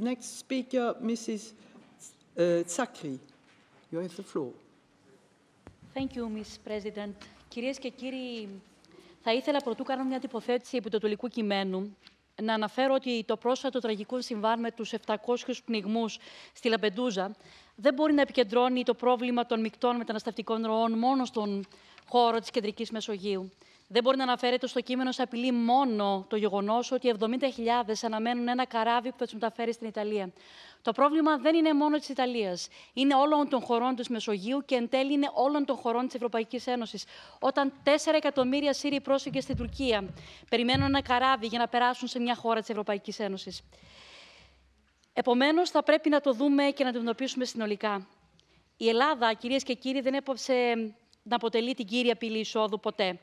Next speaker, Mrs. Tsakri. Uh, you have the floor. Thank you, Ms. President. Κυρίες και κύριοι, θα ήθελα πρωτού κάνω μια τυποθέτηση επί το τουλικού κειμένου να αναφέρω ότι το πρόσφατο τραγικό συμβάν με τους 700 πνιγμούς στη Λαμπεντούζα δεν μπορεί να επικεντρώνει το πρόβλημα των μεικτών μεταναστευτικών ροών μόνο στον χώρο της Κεντρικής Μεσογείου. Δεν μπορεί να αναφέρεται στο κείμενο σε απειλή μόνο το γεγονός ότι 70.000 αναμένουν ένα καράβι που θα τους μεταφέρει στην Ιταλία. Το πρόβλημα δεν είναι μόνο της Ιταλίας. Είναι όλων των χωρών της Μεσογείου και εν τέλει είναι όλων των χωρών της Ευρωπαϊκής Ένωσης. Όταν 4 εκατομμύρια Σύριοι πρόσφυγες στην Τουρκία περιμένουν ένα καράβι για να περάσουν σε μια χώρα της Ευρωπαϊκής Ένωσης. Επομένως, θα πρέπει να το δούμε και να το αντιμετωπίσουμε συνολικά. Η Ελλάδα, κυρίες και κύριοι, δεν έποψε να αποτελεί την κύρια πύλη εισόδου ποτέ.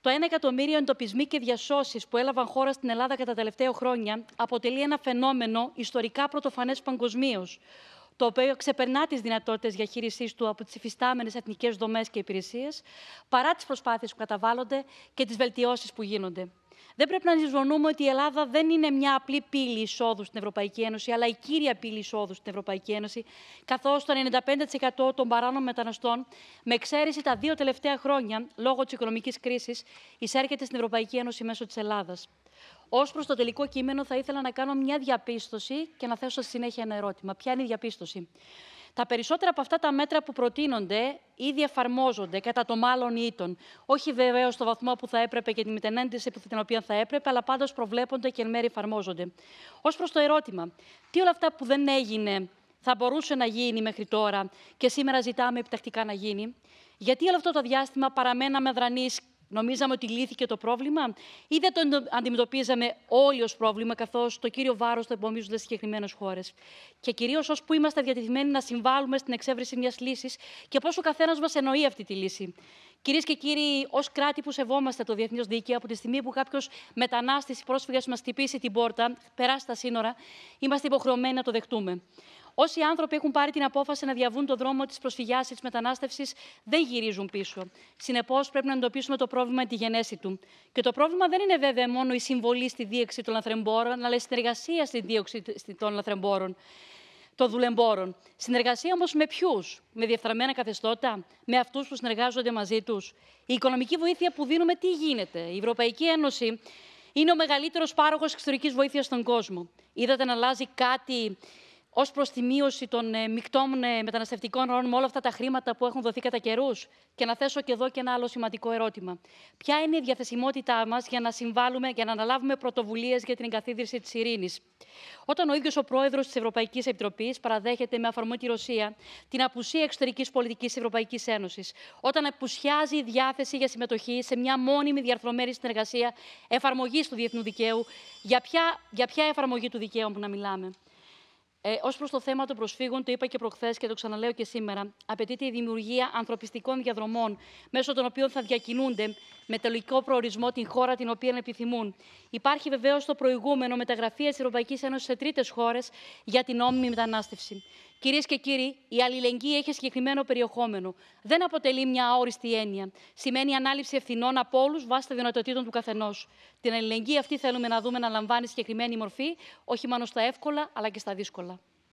Το 1 εκατομμύριο εντοπισμοί και διασώσεις που έλαβαν χώρα στην Ελλάδα κατά τα τελευταία χρόνια αποτελεί ένα φαινόμενο ιστορικά πρωτοφανές παγκοσμίως, το οποίο ξεπερνά τις δυνατότητες διαχείρισής του από τις υφιστάμενες εθνικές δομές και υπηρεσίες, παρά τις προσπάθειες που καταβάλλονται και τις βελτιώσεις που γίνονται. Δεν πρέπει να ζωνούμε ότι η Ελλάδα δεν είναι μια απλή πύλη εισόδου στην Ευρωπαϊκή Ένωση, αλλά η κύρια πύλη εισόδου στην Ευρωπαϊκή Ένωση, καθώς το 95% των παράνομων μεταναστών, με εξαίρεση τα δύο τελευταία χρόνια λόγω της οικονομικής κρίσης, εισέρχεται στην Ευρωπαϊκή Ένωση μέσω της Ελλάδας. Ως προς το τελικό κείμενο, θα ήθελα να κάνω μια διαπίστωση και να θέσω στη συνέχεια ένα ερώτημα. Ποια είναι η διαπίστωση. Τα περισσότερα από αυτά τα μέτρα που προτείνονται ήδη εφαρμόζονται κατά το μάλλον ήτον. Όχι βεβαίως στο βαθμό που θα έπρεπε και τη μετενέντηση που την οποία θα έπρεπε, αλλά πάντως προβλέπονται και εν μέρει εφαρμόζονται. Ως προς το ερώτημα, τι όλα αυτά που δεν έγινε θα μπορούσε να γίνει μέχρι τώρα και σήμερα ζητάμε επιτακτικά να γίνει, γιατί όλο αυτό το διάστημα παραμέναμε δρανείς Νομίζαμε ότι λύθηκε το πρόβλημα ή δεν το αντιμετωπίζαμε όλοι ως πρόβλημα, καθώς το κύριο βάρος το επομίζονται συγκεκριμένες χώρες. Και κυρίως ως που είμαστε διατηρημένοι να συμβάλλουμε στην εξέβρεση μιας λύσης και πόσο ο καθένας μας εννοεί αυτή τη λύση. Κυρίες και κύριοι, ως κράτη που σεβόμαστε το διεθνές δίκαιο, από τη στιγμή που κάποιος μετανάστης ή πρόσφυγας μας χτυπήσει την πόρτα, περάσει τα σύνορα, είμαστε υποχρεωμένοι να το δεχτούμε. Όσοι άνθρωποι έχουν πάρει την απόφαση να διαβούν το δρόμο της προσφυγιάς ή της μετανάστευσης, δεν γυρίζουν πίσω. Συνεπώς, πρέπει να εντοπίσουμε το πρόβλημα τη γενέση του. Και το πρόβλημα δεν είναι βέβαια μόνο η συμβολή στη δίωξη των λαθρεμπόρων, αλλά η συνεργασία στη δίωξη των λαθρεμπόρων των δουλεμπόρων. Συνεργασία όμως με ποιους, με διεφθαρμένα καθεστώτα, με αυτούς που συνεργάζονται μαζί τους. Η οικονομική βοήθεια που δίνουμε, τι γίνεται. Η Ευρωπαϊκή Ένωση είναι ο μεγαλύτερος πάροχος εξωτερικής βοήθειας στον κόσμο. Είδατε να αλλάζει κάτι ως προς τη μείωση των ε, μεικτών ε, μεταναστευτικών ροών με όλα αυτά τα χρήματα που έχουν δοθεί κατά καιρούς. Και να θέσω και εδώ και ένα άλλο σημαντικό ερώτημα. Ποια είναι η διαθεσιμότητά μας για να συμβάλλουμε, για να αναλάβουμε πρωτοβουλίες για την εγκαθίδρυση της ειρήνης. Όταν ο ίδιος ο πρόεδρος της Ευρωπαϊκής Επιτροπής παραδέχεται με αφορμή τη Ρωσία την απουσία εξωτερικής πολιτικής της Ευρωπαϊκής Ένωσης, όταν απουσιάζει η διάθεση για συμμετοχή σε μια μόνιμη διαρθρωμένη συνεργασία εφαρμογής του διεθνού δικαίου, για ποια, για ποια εφαρμογή του δικαίου που να μιλάμε. Ε, Ως προς το θέμα των προσφύγων, το είπα και προχθές και το ξαναλέω και σήμερα, απαιτείται η δημιουργία ανθρωπιστικών διαδρομών, μέσω των οποίων θα διακινούνται με τελικό προορισμό την χώρα την οποία επιθυμούν. Υπάρχει βεβαίως το προηγούμενο μεταγραφή της Ευρωπαϊκής Ένωσης σε τρίτες χώρες για την νόμιμη μετανάστευση. Κυρίες και κύριοι, η αλληλεγγύη έχει συγκεκριμένο περιεχόμενο. Δεν αποτελεί μια αόριστη έννοια. Σημαίνει ανάληψη ευθυνών από όλους βάσει των δυνατοτήτων του καθενός. Την αλληλεγγύη αυτή θέλουμε να δούμε να λαμβάνει συγκεκριμένη μορφή, όχι μόνο στα εύκολα, αλλά και στα δύσκολα.